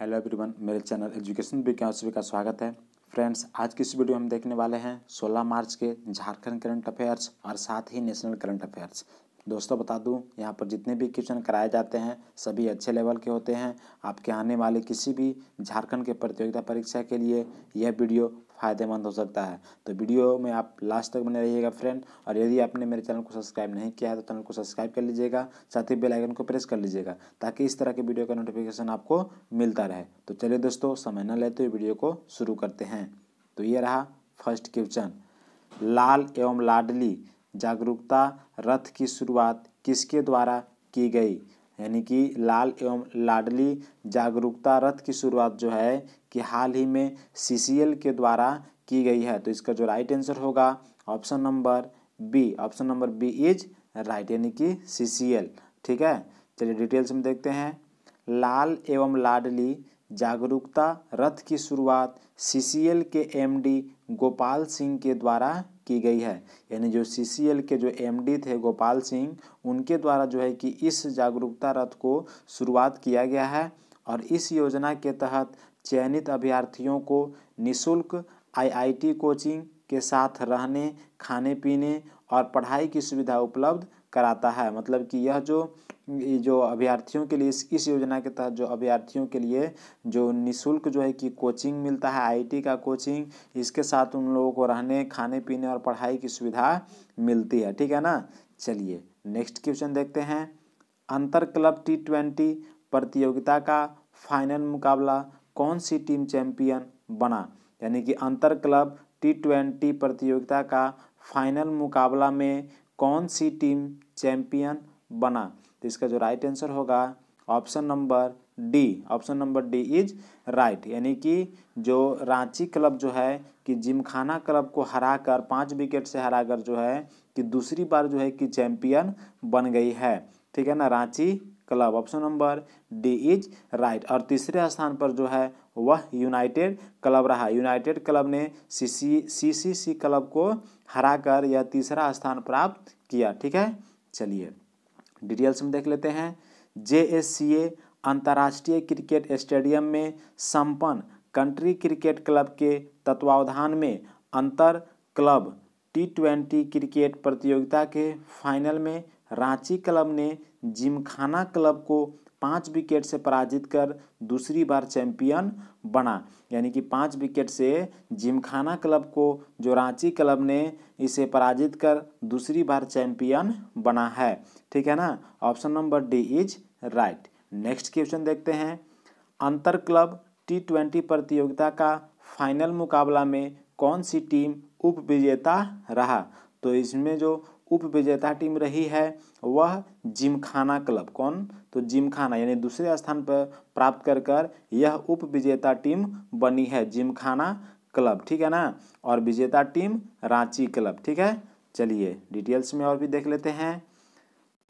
hello everyone मेरे channel education Vigyan सभी का स्वागत है फ्रेंड्स आज की इस वीडियो में हम देखने वाले हैं 16 मार्च के झारखंड करंट अफेयर्स और साथ ही नेशनल करंट अफेयर्स दोस्तों बता दूं यहाँ पर जितने भी क्वेश्चन कराए जाते हैं सभी अच्छे लेवल के होते हैं आपके आने वाले किसी भी झारखंड के प्रतियोगिता परीक्षा के लिए यह वीडियो फ़ायदेमंद हो सकता है तो वीडियो में आप लास्ट तक बने रहिएगा फ्रेंड और यदि आपने मेरे चैनल को सब्सक्राइब नहीं किया है तो चैनल को सब्सक्राइब कर लीजिएगा साथ ही बेल आइकन को प्रेस कर लीजिएगा ताकि इस तरह के वीडियो का नोटिफिकेशन आपको मिलता रहे तो चलिए दोस्तों समय न लेते हुए वीडियो को शुरू करते हैं तो ये रहा फर्स्ट क्वेश्चन लाल एवं लाडली जागरूकता रथ की शुरुआत किसके द्वारा की गई यानी कि लाल एवं लाडली जागरूकता रथ की शुरुआत जो है कि हाल ही में सी के द्वारा की गई है तो इसका जो राइट आंसर होगा option number B option number B is right यानी कि सी ठीक है चलिए डिटेल्स में देखते हैं लाल एवं लाडली जागरूकता रथ की शुरुआत सी के एमडी गोपाल सिंह के द्वारा की गई है यानी जो सी के जो एमडी थे गोपाल सिंह उनके द्वारा जो है कि इस जागरूकता रथ को शुरुआत किया गया है और इस योजना के तहत चयनित अभ्यर्थियों को निशुल्क आईआईटी कोचिंग के साथ रहने खाने पीने और पढ़ाई की सुविधा उपलब्ध कराता है मतलब कि यह जो जो अभ्यर्थियों के लिए इस इस योजना के तहत जो अभ्यर्थियों के लिए जो निःशुल्क जो है कि कोचिंग मिलता है आईटी का कोचिंग इसके साथ उन लोगों को रहने खाने पीने और पढ़ाई की सुविधा मिलती है ठीक है ना चलिए नेक्स्ट क्वेश्चन देखते हैं अंतर क्लब टी ट्वेंटी प्रतियोगिता का फाइनल मुकाबला कौन सी टीम चैंपियन बना यानी कि अंतर क्लब टी ट्वेंटी प्रतियोगिता का फाइनल मुकाबला में कौन सी टीम चैंपियन बना तो इसका जो राइट आंसर होगा option number D option number D is right यानी कि जो रांची क्लब जो है कि जिमखाना क्लब को हराकर पाँच विकेट से हराकर जो है कि दूसरी बार जो है कि चैंपियन बन गई है ठीक है ना Ranchi club option number D is right और तीसरे स्थान पर जो है वह यूनाइटेड क्लब रहा यूनाइटेड क्लब ने सी सी सी सी सी क्लब को हराकर यह तीसरा स्थान प्राप्त किया ठीक है चलिए डिटेल्स में देख लेते हैं जे एस सी ए अंतर्राष्ट्रीय क्रिकेट स्टेडियम में संपन्न कंट्री क्रिकेट क्लब के तत्वावधान में अंतर क्लब टी ट्वेंटी क्रिकेट प्रतियोगिता के फाइनल में रांची क्लब ने जिमखाना क्लब को पाँच विकेट से पराजित कर दूसरी बार चैंपियन बना यानी कि पाँच विकेट से जिमखाना क्लब को जो रांची क्लब ने इसे पराजित कर दूसरी बार चैंपियन बना है ठीक है ना option number D is right next question देखते हैं अंतर क्लब टी ट्वेंटी प्रतियोगिता का फाइनल मुकाबला में कौन सी टीम उप विजेता रहा तो इसमें जो उप विजेता टीम रही है वह जिमखाना क्लब कौन तो जिमखाना यानी दूसरे स्थान पर प्राप्त कर कर यह उप विजेता टीम बनी है जिमखाना क्लब ठीक है ना और विजेता टीम रांची क्लब ठीक है चलिए डिटेल्स में और भी देख लेते हैं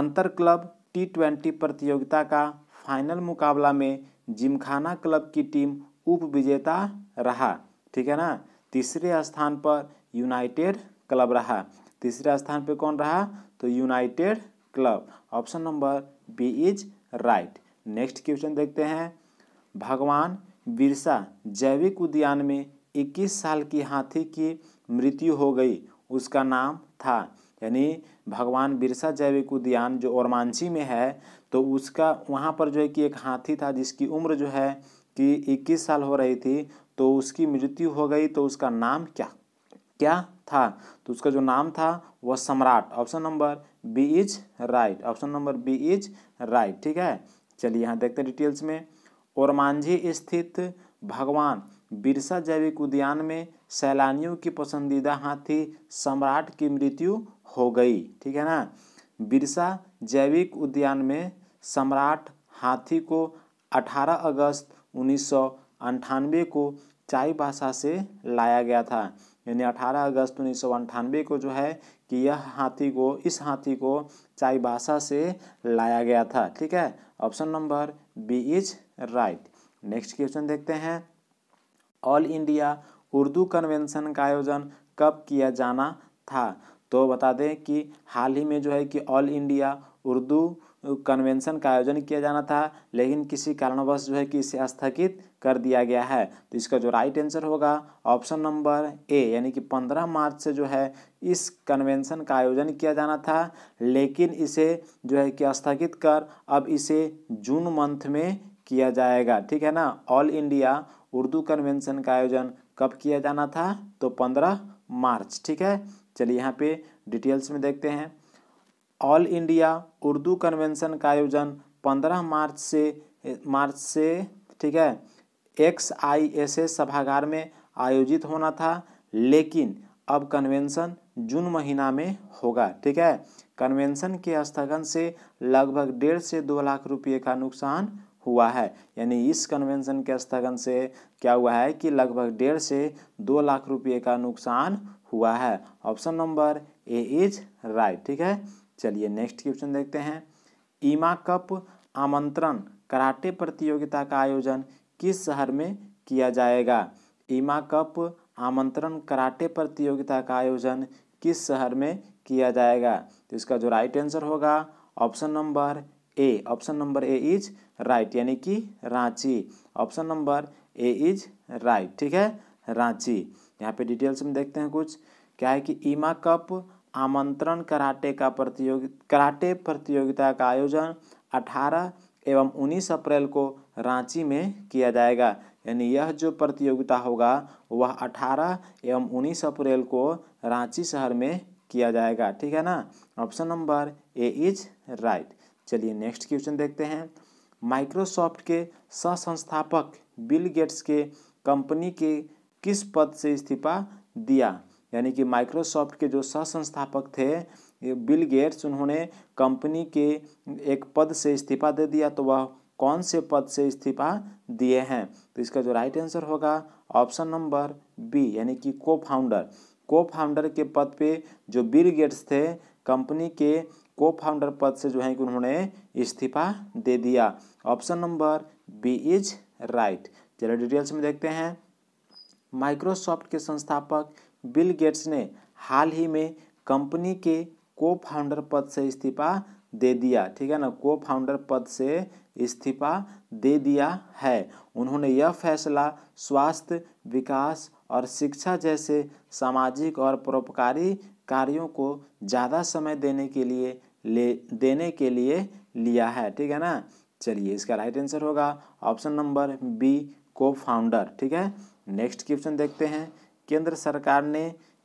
अंतर क्लब टी ट्वेंटी प्रतियोगिता का फाइनल मुकाबला में जिमखाना क्लब की टीम उप विजेता रहा ठीक है ना तीसरे स्थान पर यूनाइटेड क्लब रहा तीसरा स्थान पे कौन रहा तो United club option number B is right next question देखते हैं भगवान बिरसा जैविक उद्यान में 21 साल की हाथी की मृत्यु हो गई उसका नाम था यानी भगवान बिरसा जैविक उद्यान जो ओरमांची में है तो उसका वहाँ पर जो है कि एक हाथी था जिसकी उम्र जो है कि 21 साल हो रही थी तो उसकी मृत्यु हो गई तो उसका नाम क्या क्या था तो उसका जो नाम था वह सम्राट option number B is right option number B is right ठीक है चलिए यहाँ देखते हैं डिटेल्स में ओरमांझी स्थित भगवान बिरसा जैविक उद्यान में सैलानियों की पसंदीदा हाथी सम्राट की मृत्यु हो गई ठीक है ना बिरसा जैविक उद्यान में सम्राट हाथी को 18 अगस्त उन्नीस को चाई भाषा से लाया गया था यानी 18 अगस्त उन्नीस को जो है कि यह हाथी को इस हाथी को चाईबासा से लाया गया था ठीक है option number B is right next question देखते हैं ऑल इंडिया उर्दू कन्वेंशन का आयोजन कब किया जाना था तो बता दें कि हाल ही में जो है कि ऑल इंडिया उर्दू कन्वेंशन का आयोजन किया जाना था लेकिन किसी कारणवश जो है कि इसे स्थगित कर दिया गया है तो इसका जो राइट आंसर होगा ऑप्शन नंबर ए यानी कि पंद्रह मार्च से जो है इस कन्वेंशन का आयोजन किया जाना था लेकिन इसे जो है कि स्थगित कर अब इसे जून मंथ में किया जाएगा ठीक है ना ऑल इंडिया उर्दू कन्वेंशन का आयोजन कब किया जाना था तो पंद्रह मार्च ठीक है चलिए यहाँ पे डिटेल्स में देखते हैं ऑल इंडिया उर्दू कन्वेंशन का आयोजन पंद्रह मार्च से मार्च से ठीक है एक्स आई एस एस सभागार में आयोजित होना था लेकिन अब कन्वेंशन जून महीना में होगा ठीक है कन्वेंशन के स्थगन से लगभग डेढ़ से दो लाख रुपये का नुकसान हुआ है यानी इस कन्वेंशन के स्थगन से क्या हुआ है कि लगभग डेढ़ से दो लाख रुपये का नुकसान हुआ है option number A is right ठीक है चलिए नेक्स्ट क्वेश्चन देखते हैं ईमा कप आमंत्रण कराटे प्रतियोगिता का आयोजन किस शहर में किया जाएगा ईमा कप आमंत्रण कराटे प्रतियोगिता का आयोजन किस शहर में किया जाएगा तो इसका जो राइट आंसर होगा option number A option number A is right यानी कि Ranchi option number A is right ठीक है रांची यहाँ पे डिटेल्स में देखते हैं कुछ क्या है कि ईमा कप आमंत्रण कराटे का प्रतियोगिता कराटे प्रतियोगिता का आयोजन 18 एवं 19 अप्रैल को रांची में किया जाएगा यानी यह जो प्रतियोगिता होगा वह 18 एवं 19 अप्रैल को रांची शहर में किया जाएगा ठीक है ना option number A is right चलिए नेक्स्ट क्वेश्चन देखते हैं माइक्रोसॉफ्ट के संस्थापक बिल गेट्स के कंपनी के किस पद से इस्तीफा दिया यानी कि माइक्रोसॉफ्ट के जो संस्थापक थे बिल गेट्स उन्होंने कंपनी के एक पद से इस्तीफा दे दिया तो वह कौन से पद से इस्तीफा दिए हैं तो इसका जो राइट आंसर होगा ऑप्शन नंबर बी यानी कि को फाउंडर को फाउंडर के पद पे जो बिल गेट्स थे कंपनी के को फाउंडर पद से जो है कि उन्होंने इस्तीफा दे दिया option number B is right चलो डिटेल्स में देखते हैं माइक्रोसॉफ्ट के संस्थापक बिल गेट्स ने हाल ही में कंपनी के को फाउंडर पद से इस्तीफा दे दिया ठीक है ना को फाउंडर पद से इस्तीफा दे दिया है उन्होंने यह फैसला स्वास्थ्य विकास और शिक्षा जैसे सामाजिक और परोपकारी कार्यों को ज़्यादा समय देने के लिए ले देने के लिए लिया है ठीक है ना चलिए इसका राइट आंसर होगा ऑप्शन नंबर बी को फाउंडर ठीक है नेक्स्ट क्वेश्चन देखते हैं केंद्र सरकार ने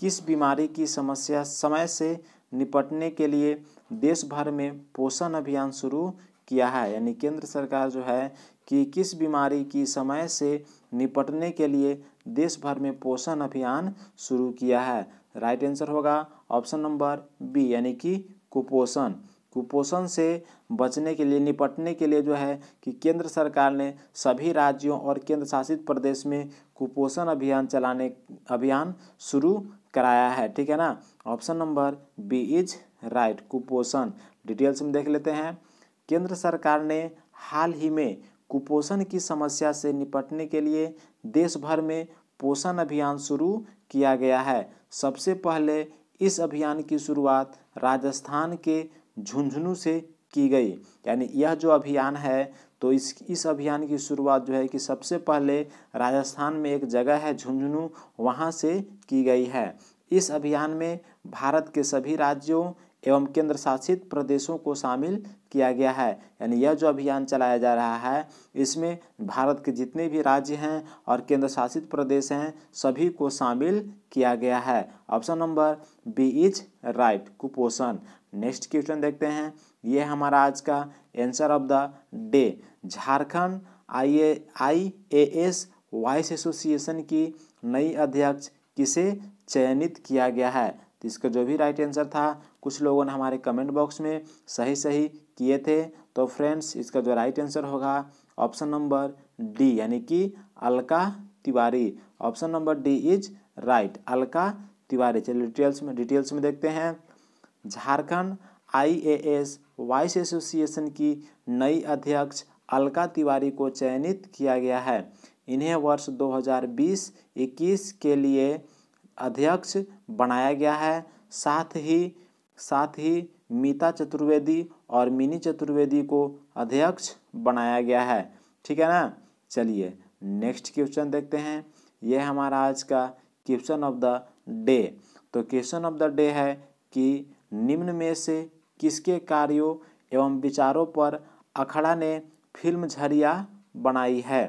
किस बीमारी की समस्या समय से निपटने के लिए देश भर में पोषण अभियान शुरू किया है यानी केंद्र सरकार जो है कि किस बीमारी की समय से निपटने के लिए देश भर में पोषण अभियान शुरू किया है राइट आंसर होगा ऑप्शन नंबर बी यानी कि कुपोषण कुपोषण से बचने के लिए निपटने के लिए जो है कि केंद्र सरकार ने सभी राज्यों और केंद्र शासित प्रदेश में कुपोषण अभियान चलाने अभियान शुरू कराया है ठीक है ना option number B is right कुपोषण डिटेल्स में देख लेते हैं केंद्र सरकार ने हाल ही में कुपोषण की समस्या से निपटने के लिए देश भर में पोषण अभियान शुरू किया गया है सबसे पहले इस अभियान की शुरुआत राजस्थान के झुंझुनू से की गई यानी यह जो अभियान है तो इस इस अभियान की शुरुआत जो है कि सबसे पहले राजस्थान में एक जगह है झुंझुनू वहाँ से की गई है इस अभियान में भारत के सभी राज्यों एवं केंद्र शासित प्रदेशों को शामिल किया गया है यानी यह जो अभियान चलाया जा रहा है इसमें भारत के जितने भी राज्य हैं और केंद्र शासित प्रदेश हैं सभी को शामिल किया गया है option number B is right कुपोषण नेक्स्ट क्वेश्चन देखते हैं ये हमारा आज का answer of the day Jharkhand I A I A S vice association की नई अध्यक्ष किसे चयनित किया गया है तो इसका जो भी राइट आंसर था कुछ लोगों ने हमारे कमेंट बॉक्स में सही सही किए थे तो फ्रेंड्स इसका जो राइट आंसर होगा ऑप्शन नंबर डी यानी कि Alka Tiwari option number D is right Alka Tiwari चलिए डिटेल्स में डिटेल्स में देखते हैं झारखंड आईएएस वाइस एसोसिएशन की नई अध्यक्ष अलका तिवारी को चयनित किया गया है इन्हें वर्ष 2020-21 के लिए अध्यक्ष बनाया गया है साथ ही साथ ही मीता चतुर्वेदी और मिनी चतुर्वेदी को अध्यक्ष बनाया गया है ठीक है ना चलिए नेक्स्ट क्वेश्चन देखते हैं यह हमारा आज का क्वेश्चन ऑफ द डे तो क्वेश्चन ऑफ द डे है कि निम्न में से किसके कार्यों एवं विचारों पर अखड़ा ने फिल्म झरिया बनाई है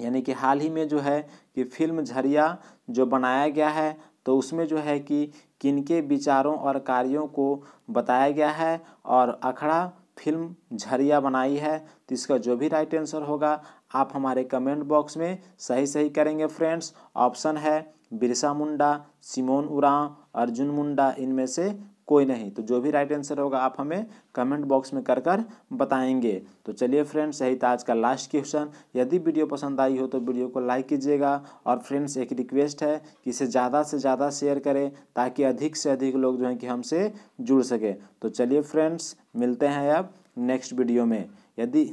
यानी कि हाल ही में जो है कि फिल्म झरिया जो बनाया गया है तो उसमें जो है कि किनके विचारों और कार्यों को बताया गया है और अखड़ा फिल्म झरिया बनाई है तो इसका जो भी राइट आंसर होगा आप हमारे कमेंट बॉक्स में सही सही करेंगे फ्रेंड्स ऑप्शन है बिरसा मुंडा सिमोन उरांव अर्जुन मुंडा इनमें से कोई नहीं तो जो भी राइट आंसर होगा आप हमें कमेंट बॉक्स में कर कर बताएंगे तो चलिए फ्रेंड्स यही था आज का लास्ट क्वेश्चन यदि वीडियो पसंद आई हो तो वीडियो को लाइक कीजिएगा और फ्रेंड्स एक रिक्वेस्ट है कि इसे ज़्यादा से ज़्यादा शेयर करें ताकि अधिक से अधिक लोग जो हैं कि हमसे जुड़ सके तो चलिए फ्रेंड्स मिलते हैं अब नेक्स्ट वीडियो में यदि